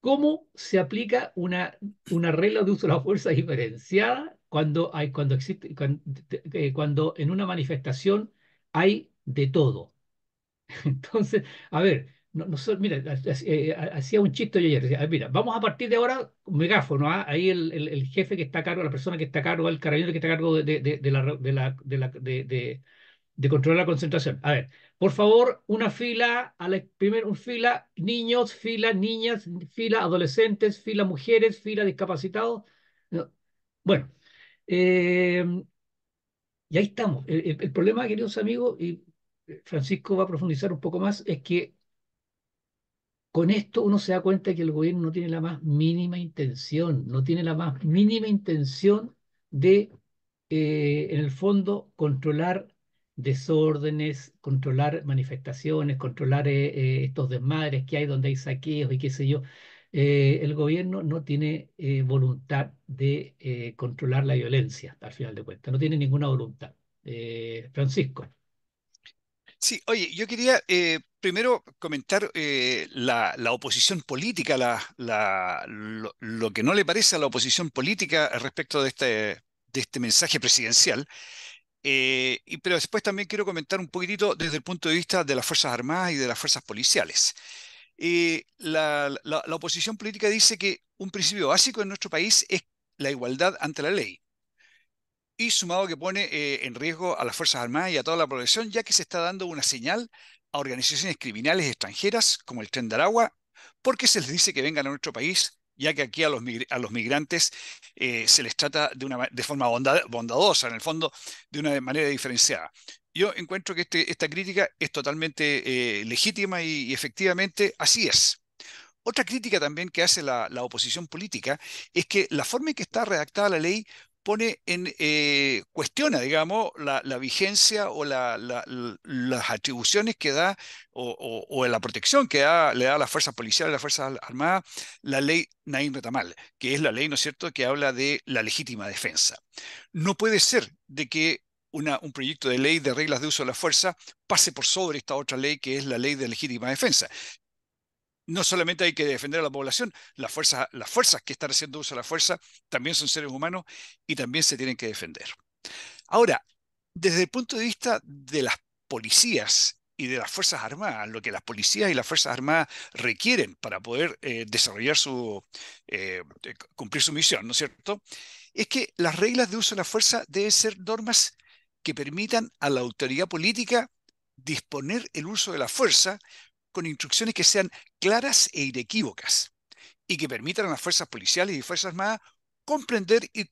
¿cómo se aplica una, una regla de uso de la fuerza diferenciada cuando, hay, cuando, existe, cuando en una manifestación hay de todo? Entonces, a ver, no, no, mira, eh, hacía un chiste yo ayer, decía, mira, vamos a partir de ahora, megáfono, ¿ah? ahí el, el, jefe que está a cargo, la persona que está a cargo, el carabinero que está a cargo de, de, de, la, de, la, de, la, de, controlar la concentración. A ver, por favor, una fila, a la fila, niños, fila, niñas, fila, adolescentes, fila, mujeres, fila, discapacitados. Bueno, eh, y ahí estamos. El, el, problema, queridos amigos, y Francisco va a profundizar un poco más, es que con esto uno se da cuenta que el gobierno no tiene la más mínima intención, no tiene la más mínima intención de, eh, en el fondo, controlar desórdenes, controlar manifestaciones, controlar eh, eh, estos desmadres que hay donde hay saqueos y qué sé yo. el gobierno no tiene voluntad de controlar la violencia, al final de cuentas, no tiene ninguna voluntad. Francisco. Sí, oye, yo quería eh, primero comentar eh, la, oposición política, lo, que no le parece a la oposición política respecto de este, este mensaje presidencial. Eh, pero después también quiero comentar un poquitito desde el punto de vista de las Fuerzas Armadas y de las Fuerzas Policiales. la, la, oposición política dice que un principio básico en nuestro país es la igualdad ante la ley y sumado que pone eh, en riesgo a las Fuerzas Armadas y a toda la población, ya que se está dando una señal a organizaciones criminales extranjeras como el Tren de Aragua, porque se les dice que vengan a nuestro país, ya que aquí a los, a los migrantes eh, se les trata de, una, de forma bondadosa, en el fondo, de una manera diferenciada. Yo encuentro que este, esta crítica es totalmente eh, legítima y, efectivamente así es. Otra crítica también que hace la, la, oposición política es que la forma en que está redactada la ley pone en, eh, cuestiona, digamos, la, vigencia o las atribuciones que da o, la protección que le da a las fuerzas policiales, a las fuerzas armadas, la ley Naim Retamal, que es la ley, ¿no es cierto?, que habla de la legítima defensa. No puede ser de que un proyecto de ley de reglas de uso de la fuerza pase por sobre esta otra ley que es la ley de legítima defensa, no solamente hay que defender a la población, las fuerzas, las fuerzas que están haciendo uso de la fuerza también son seres humanos y también se tienen que defender. Ahora, desde el punto de vista de las policías y de las Fuerzas Armadas, lo que las policías y las Fuerzas Armadas requieren para poder eh, desarrollar su, eh, eh, cumplir su misión, ¿no es cierto? Es que las reglas de uso de la fuerza deben ser normas que permitan a la autoridad política disponer el uso de la fuerza con instrucciones que sean claras e inequívocas y que permitan a las fuerzas policiales y fuerzas armadas comprender y,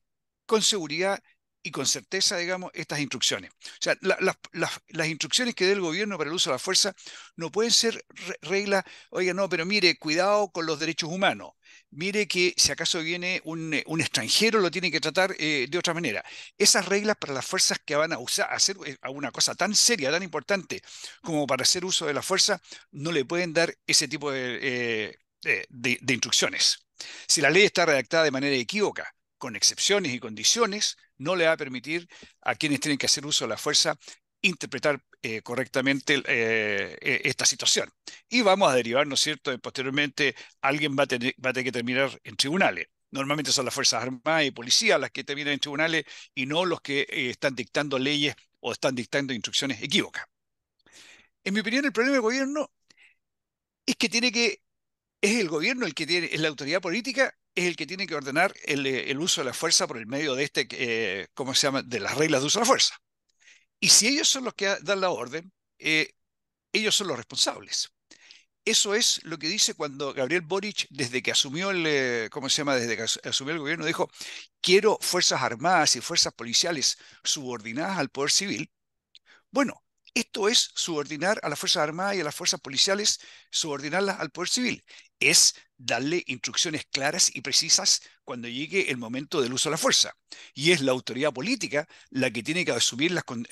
con seguridad y con certeza, digamos, estas instrucciones. O sea, las instrucciones que dé el gobierno para el uso de la fuerza no pueden ser reglas, oiga, no, pero mire, cuidado con los derechos humanos. Mire que si acaso viene un, extranjero lo tiene que tratar eh, de otra manera. Esas reglas para las fuerzas que van a usar, hacer eh, una cosa tan seria, tan importante como para hacer uso de la fuerza, no le pueden dar ese tipo de, eh, de instrucciones. Si la ley está redactada de manera equívoca, con excepciones y condiciones, no le va a permitir a quienes tienen que hacer uso de la fuerza interpretar eh, correctamente eh, eh, esta situación. Y vamos a derivar, ¿no es cierto?, posteriormente alguien va a, tener, que terminar en tribunales. Normalmente son las Fuerzas Armadas y Policías las que terminan en tribunales y no los que están dictando leyes o están dictando instrucciones equívocas. En mi opinión, el problema del gobierno es que tiene que, es el gobierno el que tiene, es la autoridad política es el que tiene que ordenar eh, el, uso de la fuerza por el medio de este, eh, se llama?, de las reglas de uso de la fuerza. Y si ellos son los que dan la orden, eh, ellos son los responsables. Eso es lo que dice cuando Gabriel Boric, desde que asumió el, ¿cómo se llama? Desde que asumió el gobierno, dijo, quiero fuerzas armadas y fuerzas policiales subordinadas al poder civil. Bueno, esto es subordinar a las fuerzas armadas y a las fuerzas policiales, subordinarlas al poder civil. Es darle instrucciones claras y precisas cuando llegue el momento del uso de la fuerza. Y es la autoridad política la que tiene que asumir las, ¿cómo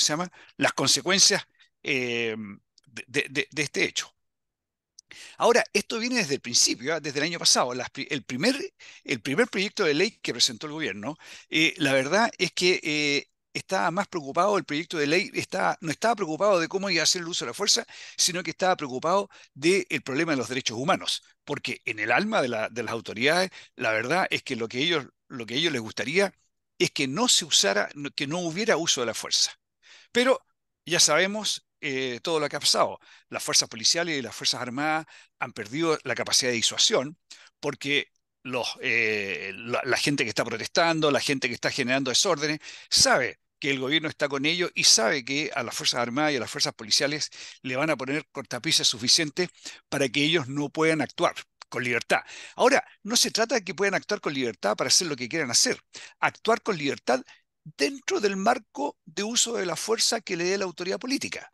se llama? las consecuencias eh, de, este hecho. Ahora, esto viene desde el principio, ¿ah? desde el año pasado. el, primer, el primer proyecto de ley que presentó el gobierno, eh, la verdad es que eh, estaba más preocupado el proyecto de ley, no estaba preocupado de cómo iba a hacer el uso de la fuerza, sino que estaba preocupado del problema de los derechos humanos, porque en el alma de, las autoridades, la verdad es que lo que ellos, lo que a ellos les gustaría es que no se usara, que no hubiera uso de la fuerza. Pero ya sabemos eh, todo lo que ha pasado. Las fuerzas policiales y las fuerzas armadas han perdido la capacidad de disuasión porque los, eh, la, gente que está protestando, la gente que está generando desórdenes, sabe que el gobierno está con ellos y sabe que a las Fuerzas Armadas y a las Fuerzas Policiales le van a poner cortapisas suficientes para que ellos no puedan actuar con libertad. Ahora, no se trata de que puedan actuar con libertad para hacer lo que quieran hacer. Actuar con libertad dentro del marco de uso de la fuerza que le dé la autoridad política.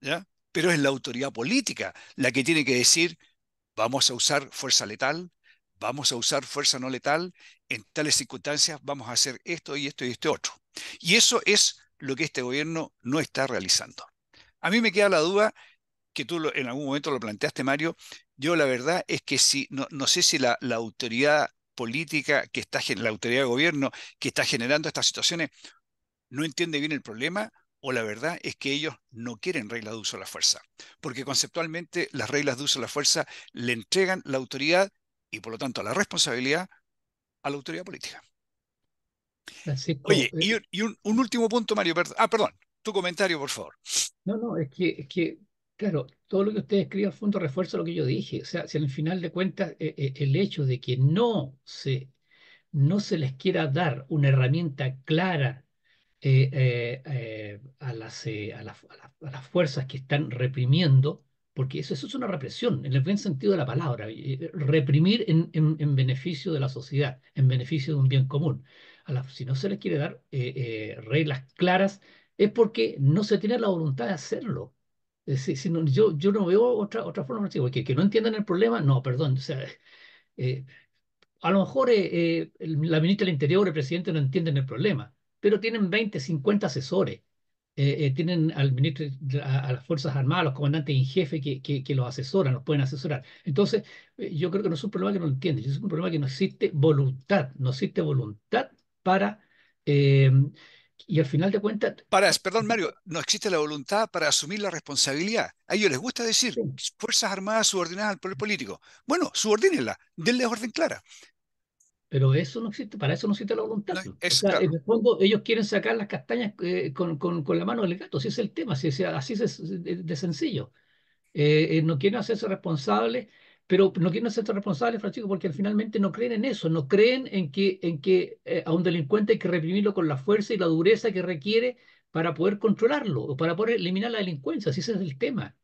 ¿ya? Pero es la autoridad política la que tiene que decir, vamos a usar fuerza letal, vamos a usar fuerza no letal, en tales circunstancias vamos a hacer esto y esto y este otro. Y eso es lo que este gobierno no está realizando. A mí me queda la duda, que tú en algún momento lo planteaste, Mario, yo la verdad es que si, no, sé si la, autoridad política que está, la autoridad de gobierno que está generando estas situaciones no entiende bien el problema o la verdad es que ellos no quieren reglas de uso de la fuerza, porque conceptualmente las reglas de uso de la fuerza le entregan la autoridad y por lo tanto la responsabilidad a la autoridad política. Oye, y, un, último punto, Mario. Perdón. Ah, perdón, tu comentario, por favor. No, no, es que, que Claro, todo lo que usted escribe al fondo refuerza lo que yo dije. O sea, si al final de cuentas eh, eh, el hecho de que no se, no se les quiera dar una herramienta clara eh, a, las, a, las fuerzas que están reprimiendo, porque eso, es una represión, en el buen sentido de la palabra, reprimir en beneficio de la sociedad, en beneficio de un bien común si no se les quiere dar eh, eh, reglas claras, es porque no se tiene la voluntad de hacerlo. si yo, yo no veo otra, otra forma, que, que no entiendan el problema, no, perdón, o eh, a lo mejor la ministra del Interior, el presidente no entienden el problema, pero tienen 20, 50 asesores. tienen al ministro, a, las Fuerzas Armadas, a los comandantes en jefe que, que, los asesoran, los pueden asesorar. Entonces, yo creo que no es un problema que no entienden, es un problema que no existe voluntad, no existe voluntad para... Eh, y al final de cuentas... Para, perdón Mario, no existe la voluntad para asumir la responsabilidad. A ellos les gusta decir, Fuerzas Armadas subordinadas al poder político. Bueno, subordínenla, denle orden clara. Pero eso no existe, para eso no existe la voluntad. Pues. ellos quieren sacar las castañas eh, con, la mano del gato, si es el tema, si, así es de, sencillo. Eh, no quieren hacerse responsables pero no quieren ser responsables, Francisco, porque finalmente no creen en eso, no creen en que, en que eh, a un delincuente hay que reprimirlo con la fuerza y la dureza que requiere para poder controlarlo o para poder eliminar la delincuencia, si ese es el tema.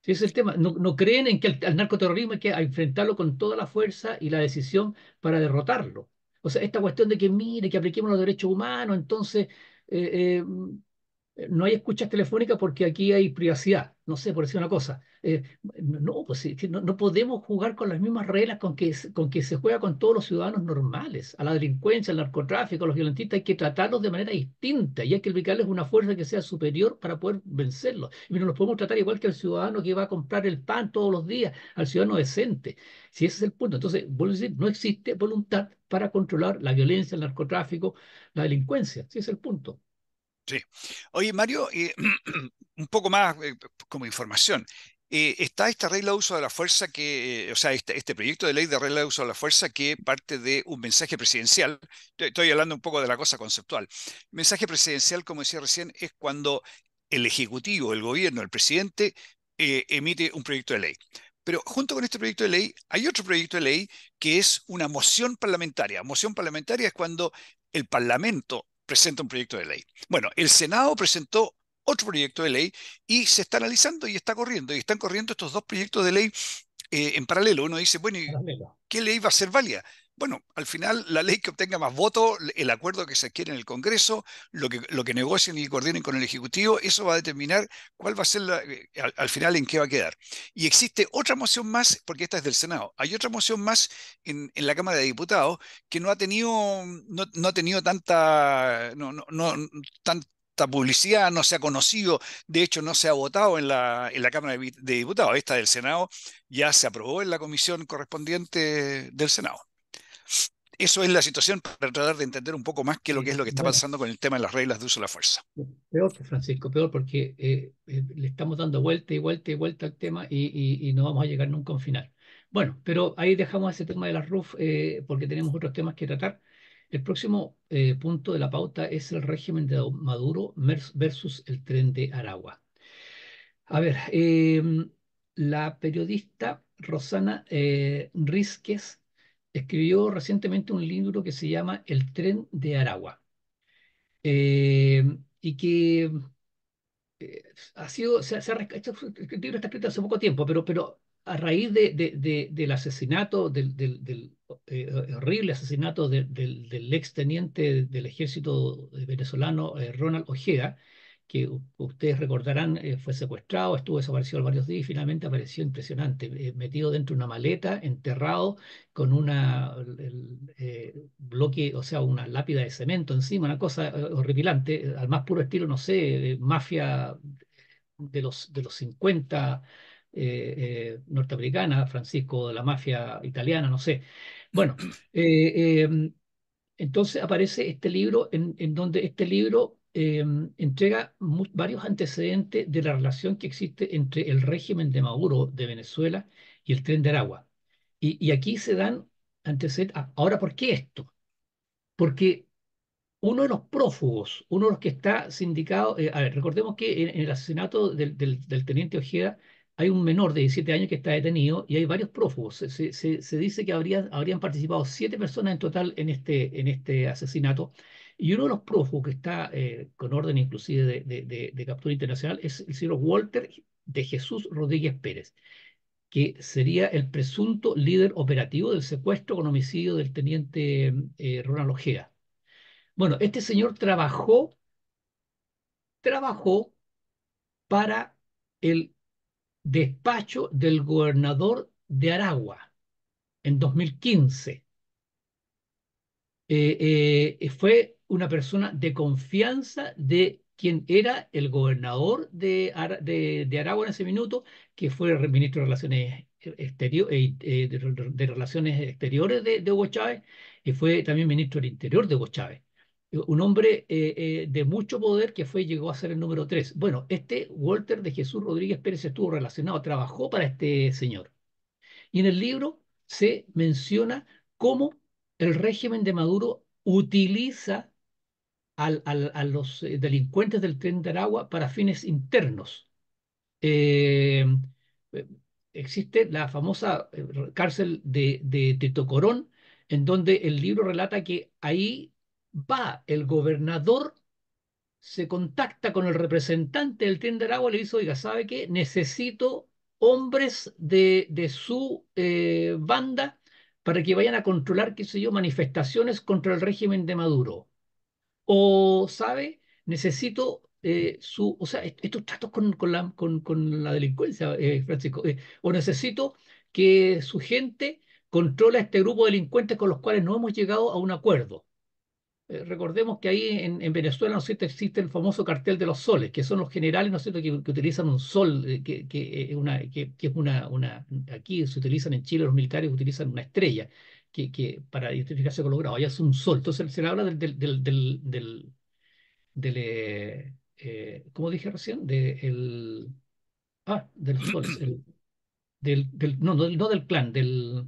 Si es el tema, no, creen en que al, narcoterrorismo hay que enfrentarlo con toda la fuerza y la decisión para derrotarlo. O sea, esta cuestión de que, mire, que apliquemos los derechos humanos, entonces eh, eh, no hay escuchas telefónicas porque aquí hay privacidad. No sé, por decir una cosa. Eh, no, pues no, podemos jugar con las mismas reglas con que, con que se juega con todos los ciudadanos normales. A la delincuencia, al narcotráfico, a los violentistas, hay que tratarlos de manera distinta y hay que es una fuerza que sea superior para poder vencerlos. Y no los podemos tratar igual que al ciudadano que va a comprar el pan todos los días, al ciudadano decente. Si ese es el punto. Entonces, vuelvo a decir, no existe voluntad para controlar la violencia, el narcotráfico, la delincuencia. Si ese es el punto. Sí. Oye, Mario, eh, un poco más eh, como información. Eh, está esta regla de uso de la fuerza que, o sea, este, este, proyecto de ley de regla de uso de la fuerza que parte de un mensaje presidencial. Estoy, hablando un poco de la cosa conceptual. mensaje presidencial, como decía recién, es cuando el Ejecutivo, el gobierno, el presidente emite un proyecto de ley. Pero junto con este proyecto de ley hay otro proyecto de ley que es una moción parlamentaria. Moción parlamentaria es cuando el Parlamento presenta un proyecto de ley. Bueno, el Senado presentó otro proyecto de ley y se está analizando y está corriendo, y están corriendo estos dos proyectos de ley eh, en paralelo. Uno dice, bueno, ¿qué ley va a ser válida? Bueno, al final la ley que obtenga más votos, el acuerdo que se adquiere en el Congreso, lo que, lo que negocien y coordinen con el Ejecutivo, eso va a determinar cuál va a ser eh, al, final en qué va a quedar. Y existe otra moción más, porque esta es del Senado, hay otra moción más en, en la Cámara de Diputados que no ha tenido, no, no ha tenido tanta, no, no, no publicidad, no se ha conocido, de hecho no se ha votado en la, en la Cámara de Diputados, esta del Senado ya se aprobó en la comisión correspondiente del Senado eso es la situación para tratar de entender un poco más qué es lo que es lo que está pasando con el tema de las reglas de uso de la fuerza. Peor, Francisco, peor porque eh, eh, le estamos dando vuelta y vuelta y vuelta al tema y, no vamos a llegar nunca a un final. Bueno, pero ahí dejamos ese tema de las RUF eh, porque tenemos otros temas que tratar. El próximo punto de la pauta es el régimen de Maduro versus el tren de Aragua. A ver, em, la periodista Rosana Rizquez escribió recientemente un libro que se llama El tren de Aragua. Eh, y que eh, ha sido, se, ha, libro está escrito hace poco tiempo, pero, pero a raíz de, del asesinato, del, eh, horrible asesinato del, del, teniente exteniente del ejército venezolano Ronald Ojeda, que ustedes recordarán, eh, fue secuestrado, estuvo desaparecido varios días y finalmente apareció impresionante, eh, metido dentro de una maleta, enterrado con una eh, bloque, o sea, una lápida de cemento encima, una cosa horripilante, al más puro estilo, no sé, mafia de los, de los 50 norteamericana, Francisco, de la mafia italiana, no sé. Bueno, em, entonces aparece este libro en donde este libro Em, entrega varios antecedentes de la relación que existe entre el régimen de Maduro de Venezuela y el tren de Aragua. Y, aquí se dan antecedentes. Ah, ahora, ¿por qué esto? Porque uno de los prófugos, uno de los que está sindicado, eh, recordemos que en, el asesinato del, teniente Ojeda hay un menor de 17 años que está detenido y hay varios prófugos. Se, dice que habrían participado siete personas en total en este, en este asesinato y uno de los prófugos que está eh, con orden inclusive de, captura internacional es el señor Walter de Jesús Rodríguez Pérez, que sería el presunto líder operativo del secuestro con homicidio del teniente eh, Ronald Ojea. Bueno, este señor trabajó, trabajó para el despacho del gobernador de Aragua en 2015. Eh, fue una persona de confianza de quien era el gobernador de, de, Aragua en ese minuto, que fue el ministro de Relaciones, eh, eh, Exteriores de, Hugo Chávez y fue también ministro del Interior de Hugo Chávez. Un hombre eh, de mucho poder que fue llegó a ser el número tres. Bueno, este Walter de Jesús Rodríguez Pérez estuvo relacionado, trabajó para este señor. Y en el libro se menciona cómo el régimen de Maduro utiliza a los eh, delincuentes del tren de Aragua para fines internos. Eh, eh, existe la famosa cárcel de, de, en donde el libro relata que ahí va el gobernador se contacta con el representante del tren de Aragua, le dice, oiga, ¿sabe qué? Necesito hombres de, de su banda para que vayan a controlar, qué sé yo, manifestaciones contra el régimen de Maduro o sabe, necesito eh, su, o sea, estos tratos con, la, delincuencia, eh, Francisco, eh, o necesito que su gente controle a este grupo de delincuentes con los cuales no hemos llegado a un acuerdo. recordemos que ahí en, Venezuela, ¿no cierto? existe el famoso cartel de los soles, que son los generales, ¿no que, utilizan un sol, que, una, es una, una, aquí se utilizan en Chile los militares, utilizan una estrella que, que para identificarse con los grados, ya es un sol. Entonces se habla del, del, del, del, del eh, eh dije recién, de el, ah, del sol, del, del, no, no, no del plan, del,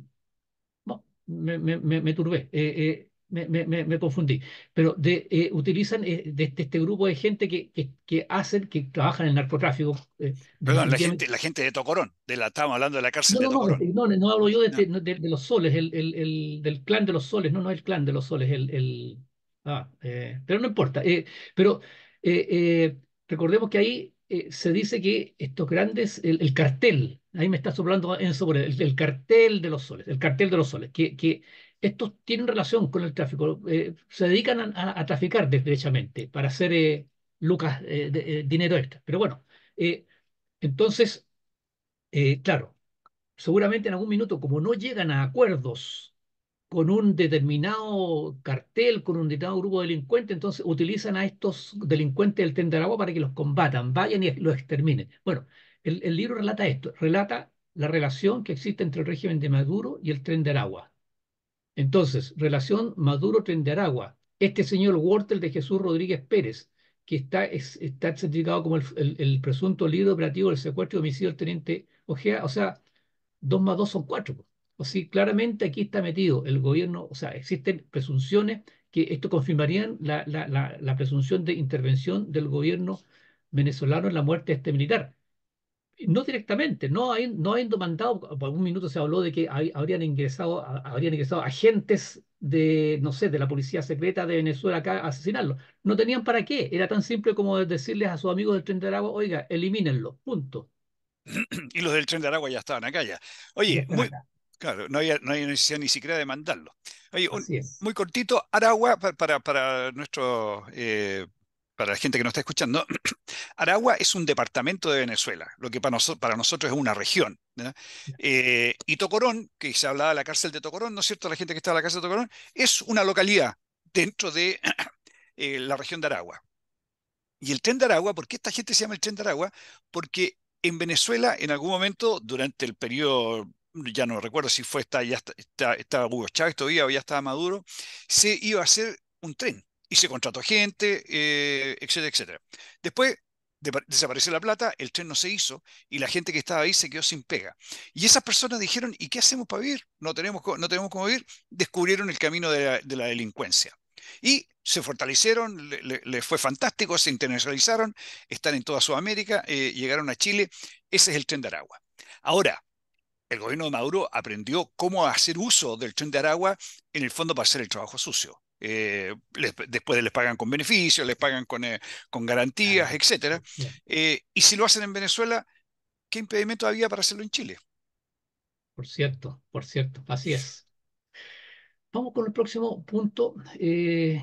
me, me, me, me turbé. Eh, eh me, me, me confundí, pero de, eh, utilizan eh, de, este, este grupo de gente que, que, que hacen, que trabajan en el narcotráfico. Eh, Perdón, la gente, la gente de Tocorón, de la, estamos hablando de la cárcel de no, Tocorón. No, no, hablo yo este, de, de, los soles, el, el, el, del clan de los soles, no, no es el clan de los soles, el... el ah, pero no importa, pero recordemos que ahí se dice que estos grandes, el, el, cartel, ahí me está soplando en el, el cartel de los soles, el cartel de los soles, que, que estos tienen relación con el tráfico, eh, se dedican a, traficar derechamente para hacer eh, lucas, eh, de, dinero extra. Pero bueno, entonces, claro, seguramente en algún minuto, como no llegan a acuerdos con un determinado cartel, con un determinado grupo delincuente, entonces utilizan a estos delincuentes del tren de agua para que los combatan, vayan y los exterminen. Bueno, el, el libro relata esto, relata la relación que existe entre el régimen de Maduro y el tren de Aragua. Entonces, relación maduro aragua Este señor Wortel de Jesús Rodríguez Pérez, que está, está certificado como el, presunto líder operativo del secuestro y homicidio del teniente Ojea, o sea, dos más dos son cuatro. O sea, claramente aquí está metido el gobierno, o sea, existen presunciones que esto confirmarían la, la presunción de intervención del gobierno venezolano en la muerte de este militar no directamente, no, hay, no habiendo mandado, por un minuto se habló de que habrían, ingresado, habrían ingresado agentes de, no sé, de la policía secreta de Venezuela acá a asesinarlo. No tenían para qué, era tan simple como decirles a sus amigos del Tren de Aragua, oiga, elimínenlo, punto. Y los del Tren de Aragua ya estaban acá ya. Oye, claro, no había, necesidad ni siquiera de mandarlo. Oye, muy cortito, Aragua, para, para eh, para la gente que nos está escuchando, Aragua es un departamento de Venezuela, lo que para, para nosotros es una región. Eh, y Tocorón, que se hablaba de la cárcel de Tocorón, ¿no es cierto? La gente que está en la cárcel de Tocorón, es una localidad dentro de eh, la región de Aragua. Y el tren de Aragua, ¿por qué esta gente se llama el tren de Aragua? Porque en Venezuela, en algún momento, durante el periodo ya no recuerdo si fue esta, ya está, estaba Hugo Chávez todavía o ya estaba Maduro, se iba a hacer un tren y se contrató gente, eh, etcétera, etcétera. Después de, desapareció la plata, el tren no se hizo y la gente que estaba ahí se quedó sin pega. Y esas personas dijeron, ¿y qué hacemos para vivir? No tenemos, no tenemos cómo vivir. Descubrieron el camino de la, delincuencia. Y se fortalecieron, les le, fue fantástico, se internacionalizaron, están en toda Sudamérica, eh, llegaron a Chile. Ese es el tren de Aragua. Ahora, el gobierno de Maduro aprendió cómo hacer uso del tren de Aragua en el fondo para hacer el trabajo sucio. Eh, después les pagan con beneficios, les pagan con, eh, con garantías, etc. Eh, y si lo hacen en Venezuela, ¿qué impedimento había para hacerlo en Chile? Por cierto, por cierto, así es. Vamos con el próximo punto que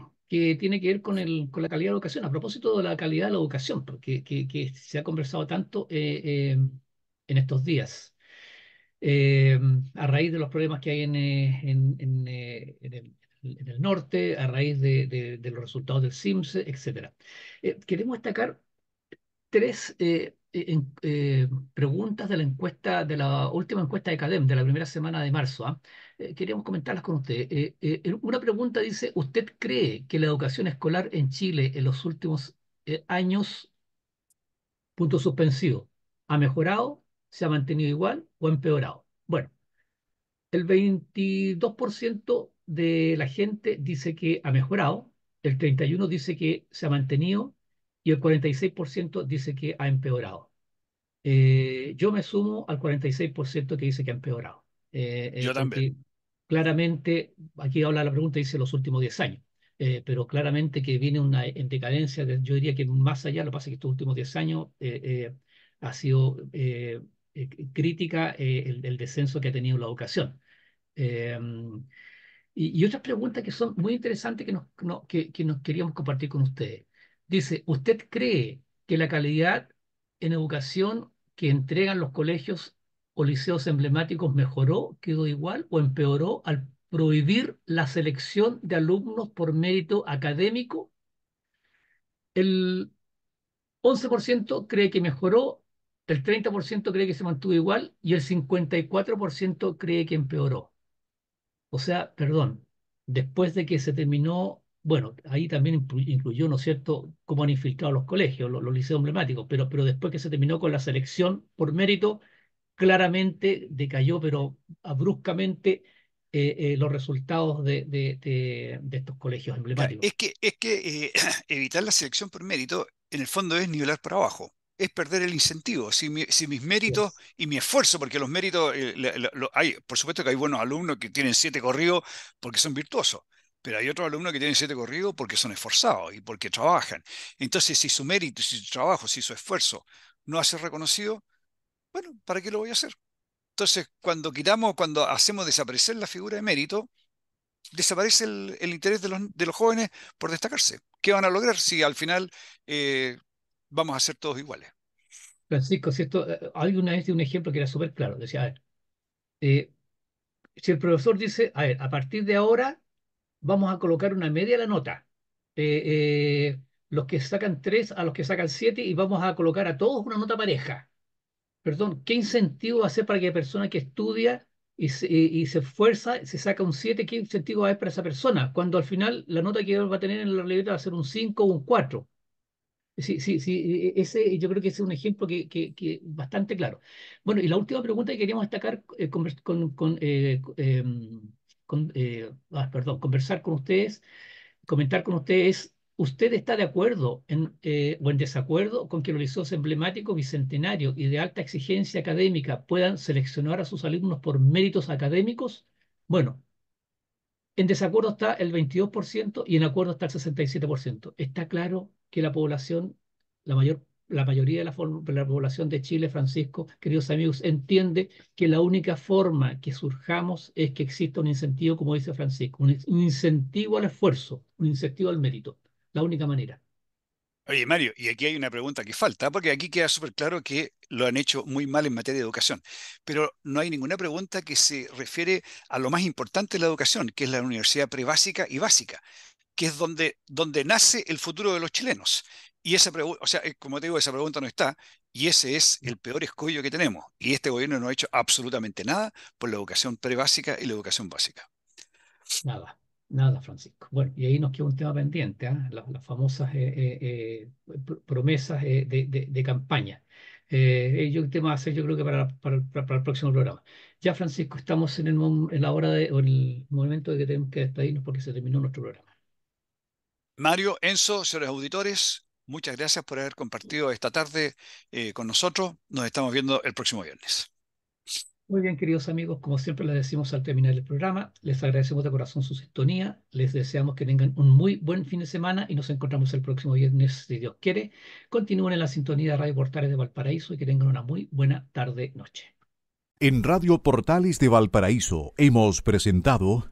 tiene que ver con, el, con la calidad de la educación. A propósito de la calidad de la educación, porque que, se ha conversado tanto en estos días. a raíz de los problemas que hay en, en, en, en el, en el norte, a raíz de, de, los resultados del SIMS, etcétera. Eh, queremos destacar tres eh, eh, preguntas de la encuesta, de la última encuesta de CADEM, de la primera semana de marzo. ¿ah? queríamos comentarlas con usted. una pregunta dice, ¿usted cree que la educación escolar en Chile en los últimos años, punto suspensivo, ha mejorado, se ha mantenido igual o ha empeorado? Bueno, el 22% de la gente dice que ha mejorado, el 31% dice que se ha mantenido y el 46% dice que ha empeorado. Eh, yo me sumo al 46% que dice que ha empeorado. Eh, eh, yo también. Claramente, aquí habla la pregunta, dice los últimos 10 años, pero claramente que viene una decadencia, yo diría que más allá, lo que pasa es que estos últimos 10 años ha sido crítica el, el, descenso que ha tenido la educación. Y, otras preguntas que son muy interesantes que nos, que nos queríamos compartir con ustedes. Dice, ¿usted cree que la calidad en educación que entregan los colegios o liceos emblemáticos mejoró, quedó igual o empeoró al prohibir la selección de alumnos por mérito académico? El 11% cree que mejoró, el 30% cree que se mantuvo igual y el 54% cree que empeoró. O sea, perdón, después de que se terminó, bueno, ahí también incluyó, ¿no es cierto?, cómo han infiltrado los colegios, los, liceos emblemáticos, pero, pero después que se terminó con la selección por mérito, claramente decayó, pero abruptamente eh, eh, los resultados de, de, estos colegios emblemáticos. Es que, es que eh, evitar la selección por mérito, en el fondo, es nivelar para abajo es perder el incentivo. Si, mis méritos y mi esfuerzo, porque los méritos, eh, lo, hay, por supuesto que hay buenos alumnos que tienen siete corridos porque son virtuosos, pero hay otros alumnos que tienen siete corridos porque son esforzados y porque trabajan. Entonces, si su mérito, si su trabajo, si su esfuerzo no hace reconocido, bueno, ¿para qué lo voy a hacer? Entonces, cuando quitamos, cuando hacemos desaparecer la figura de mérito, desaparece el, interés de los, jóvenes por destacarse. ¿Qué van a lograr si al final eh, vamos a ser todos iguales. Francisco, si esto, eh, vez un ejemplo que era súper claro, decía, a ver, eh, si el profesor dice, a ver, a partir de ahora vamos a colocar una media a la nota, eh, los que sacan tres a los que sacan siete y vamos a colocar a todos una nota pareja. Perdón, ¿qué incentivo va a hacer para que la persona que estudia y se, y, se esfuerza, se saca un siete ¿qué incentivo va a haber para esa persona? Cuando al final la nota que va a tener en la libreta va a ser un cinco o un cuatro Sí, sí, sí, e, e, ese, yo creo que ese es un ejemplo que, bastante claro. Bueno, y la última pregunta que queríamos destacar eh, con, con, eh, em, eh, ah, perdón, conversar con ustedes, comentar con ustedes, ¿usted está de acuerdo o en desacuerdo con que los liceos emblemáticos bicentenarios y de alta exigencia académica puedan seleccionar a sus alumnos por méritos académicos? Bueno, en desacuerdo está el 22% y en acuerdo está el 67%. ¿Está claro? que la población, la mayor la mayoría de la, población de Chile, Francisco, queridos amigos, entiende que la única forma que surjamos es que exista un incentivo, como dice Francisco, un, incentivo al esfuerzo, un incentivo al mérito, la única manera. Oye, Mario, y aquí hay una pregunta que falta, porque aquí queda súper claro que lo han hecho muy mal en materia de educación, pero no hay ninguna pregunta que se refiere a lo más importante de la educación, que es la universidad prebásica y básica que es donde, donde nace el futuro de los chilenos. Y esa pregunta, o sea, eh, como te digo, esa pregunta no está, y ese es el peor escollo que tenemos. Y este gobierno no ha hecho absolutamente nada por la educación prebásica y la educación básica. Nada, nada, Francisco. Bueno, y ahí nos queda un tema pendiente, ¿ah? las, famosas eh, eh, promesas de, campaña. yo, el tema yo creo que para, el próximo programa. Ya, Francisco, estamos en, la hora de, el momento de que tenemos que despedirnos porque se terminó nuestro programa. Mario, Enzo, señores auditores, muchas gracias por haber compartido esta tarde eh, con nosotros. Nos estamos viendo el próximo viernes. Muy bien, queridos amigos, como siempre les decimos al terminar el programa, les agradecemos de corazón su sintonía, les deseamos que tengan un muy buen fin de semana y nos encontramos el próximo viernes, si Dios quiere. Continúen en la sintonía de Radio Portales de Valparaíso y que tengan una muy buena tarde-noche. En Radio Portales de Valparaíso hemos presentado...